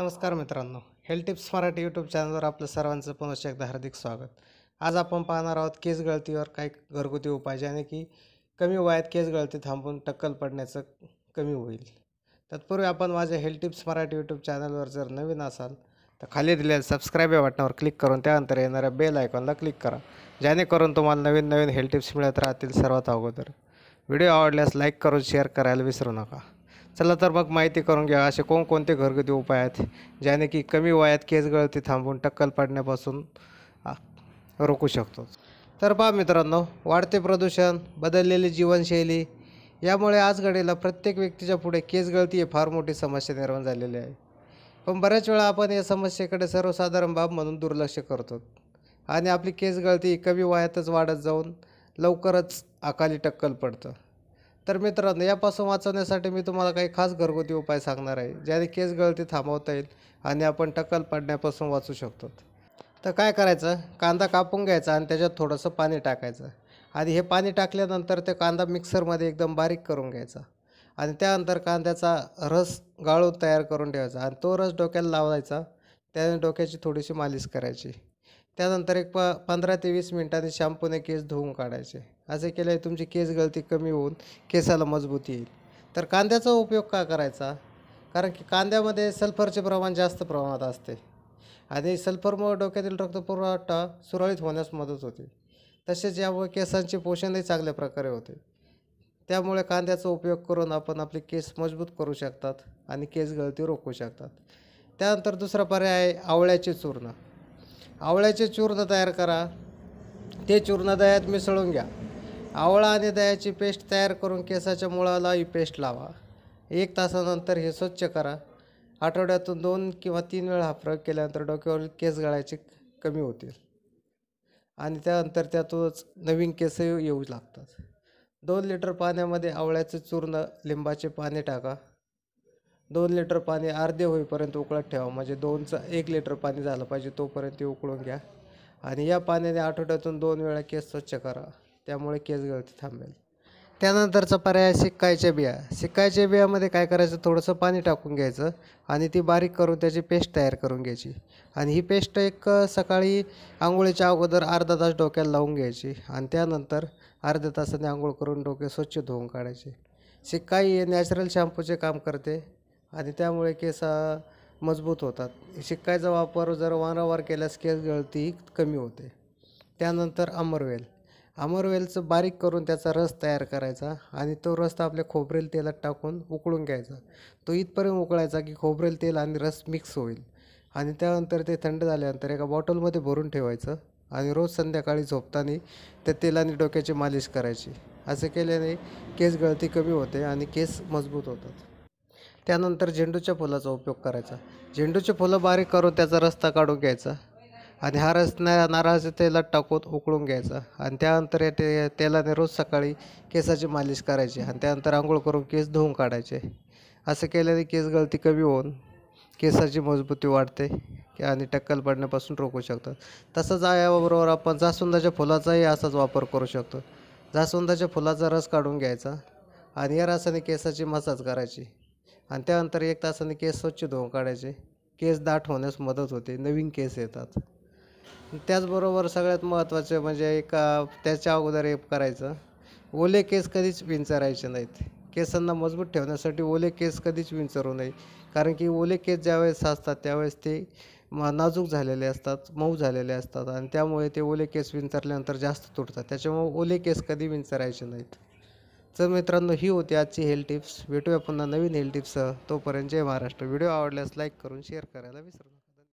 नमस्कार मित्रांनो health tips Marathi YouTube चॅनलवर आपलं सर्वांचं पुनश्च एकदा हार्दिक स्वागत आज आपण पाहणार आहोत केस गळतीवर काही घरगुती उपाय ज्याने की कमी वयात केस गळती थांबून टक्कल पडण्याचं कमी होईल तत्पूर्वी आपण माझ्या हेल्थ टिप्स मराठी यूट्यूब चॅनलवर जर नवीन असाल तर खाली दिलेल्या सबस्क्राईब या बटनावर क्लिक करून त्यानंतर येणाऱ्या बेल आयकॉनला क्लिक करा जेणेकरून तुम्हाला नवीन नवीन हेल्थ टिप्स मिळत राहतील सर्वात अगोदर व्हिडिओ आवडल्यास लाईक करून शेअर करायला विसरू नका चला तर मग माहिती करून घ्या असे कोणकोणते घरगुती उपाय आहेत ज्याने की कमी वयात केस गळती थांबून टक्कल पडण्यापासून रोखू शकतो तर बा मित्रांनो वाढते प्रदूषण बदललेली जीवनशैली यामुळे आज घडीला प्रत्येक व्यक्तीच्या पुढे केस गळती हे फार मोठी समस्या निर्माण झालेली आहे पण बऱ्याच वेळा आपण या समस्येकडे सर्वसाधारण बाब म्हणून दुर्लक्ष करतो आणि आपली केस गळती कमी वयातच वाढत जाऊन लवकरच अकाली टक्कल पडतं तर मित्रांनो यापासून वाचवण्यासाठी मी तुम्हाला काही खास घरगुती उपाय सांगणार आहे ज्याने केस गळती थांबवता येईल आणि आपण टक्कल पडण्यापासून वाचू शकतो तर काय करायचं कांदा कापून घ्यायचा आणि त्याच्यात थोडंसं पाणी टाकायचं आणि हे पाणी टाकल्यानंतर ते कांदा मिक्सरमध्ये एकदम बारीक करून घ्यायचा आणि त्यानंतर कांद्याचा रस गाळून तयार करून ठेवायचा आणि तो रस डोक्याला लावायचा त्याने डोक्याची थोडीशी मालिश करायची त्यानंतर एक प पंधरा ते वीस मिनटांनी शॅम्पूने केस धुवून काढायचे असे केल्याने तुमची केस गळती कमी होऊन केसाला मजबूती येईल तर कांद्याचा उपयोग का करायचा कारण की कांद्यामध्ये सल्फरचे प्रमाण जास्त प्रमाणात असते आणि सल्फरमुळे डोक्यातील रक्तपुरवठा सुरळीत होण्यास मदत होते तसेच यामुळे केसांचे पोषणही चांगल्या प्रकारे होते त्यामुळे कांद्याचा उपयोग करून आपण आपले केस मजबूत करू शकतात आणि केस गळती रोखू शकतात त्यानंतर दुसरा पर्याय आहे आवळ्याचे चूर्ण आवळ्याचे चूर्ण तयार करा ते चूर्ण दह्यात मिसळून घ्या आवळा आणि दह्याची पेस्ट तयार करून केसाच्या मुळाला ही पेस्ट लावा एक तासानंतर हे स्वच्छ करा आठवड्यातून दोन किंवा तीन वेळा हा प्रयोग केल्यानंतर डोक्यावर केस गळायचे कमी होतील आणि त्यानंतर त्यातूनच नवीन केस येऊ लागतात दोन लिटर पाण्यामध्ये आवळ्याचे चूर्ण लिंबाचे पाणी टाका दोन लिटर पाणी अर्धे होईपर्यंत उकळत ठेवा म्हणजे दोनचं एक लिटर पाणी झालं पाहिजे तोपर्यंत उकळून घ्या आणि या पाण्याने आठवड्यातून दोन वेळा केस स्वच्छ करा त्यामुळे केस गळती थांबेल त्यानंतरचा पर्याय शिक्कायच्या बिया शिक्कायच्या बियामध्ये काय करायचं थोडंसं पाणी टाकून घ्यायचं आणि ती बारीक करून त्याची पेस्ट तयार करून घ्यायची आणि ही पेस्ट एक सकाळी आंघोळीच्या अगोदर अर्धा तास डोक्याला लावून घ्यायची आणि त्यानंतर अर्ध्या तासाने आंघोळ करून डोके स्वच्छ धुवून काढायचे सिक्काई हे नॅचरल शॅम्पूचे काम करते आणि त्यामुळे केस हा मजबूत होतात शिक्कायचा वापर जर वारंवार केल्यास केस गळती कमी होते त्यानंतर अमरवेल अमरवेलचं बारीक करून त्याचा रस तयार करायचा आणि तो रस आपल्या खोबरेल तेलात टाकून उकळून घ्यायचा तो इथपर्यंत उकळायचा की खोबरेल तेल आणि रस मिक्स होईल आणि त्यानंतर ते थंड झाल्यानंतर एका बॉटलमध्ये भरून ठेवायचं आणि रोज संध्याकाळी झोपताना त्या तेलाने डोक्याची मालिश करायची असे केल्याने केस गळती कमी होते आणि केस मजबूत होतात त्यानंतर झेंडूच्या फुलाचा उपयोग करायचा झेंडूची फुलं बारीक करून त्याचा रस्ता काढून घ्यायचा आणि हा रस नारळाच्या तेलात टाकून उकळून घ्यायचा आणि त्यानंतर या ते तेलाने रोज सकाळी केसाची मालिश करायची आणि त्यानंतर आंघोळ करून केस धुवून काढायचे असं केल्याने केस गळती कमी होऊन केसाची मजबूती वाढते आणि टक्कल पडण्यापासून रोखू शकतात तसंच याबरोबर आपण जास्वंदाच्या फुलाचाही असाच वापर करू शकतो जास्वंदाच्या फुलाचा रस काढून घ्यायचा आणि या रसाने केसाची मसाज करायची आणि त्यानंतर एक तासाने केस स्वच्छ धुवून काढायचे केस दाट होण्यास मदत होते नवीन केस येतात त्याचबरोबर सगळ्यात महत्त्वाचे म्हणजे एक त्याच्या अगोदर हे करायचं ओले केस कधीच विंचरायचे नाहीत केसांना मजबूत ठेवण्यासाठी ओले केस कधीच विंचरू नये कारण की ओले केस ज्यावेळेस असतात त्यावेळेस ते नाजूक झालेले असतात मऊ झालेले असतात आणि त्यामुळे ते ओले केस विंचरल्यानंतर जास्त तुटतात त्याच्यामुळे ओले केस कधी विंचरायचे नाहीत तर मित्रांनो ही होती आजची हेल्थ टिप्स भेटूया पुन्हा नवीन हेल्थ टिप्स तोपर्यंत जय महाराष्ट्र व्हिडिओ आवडल्यास लाईक करून शेअर करायला विसरू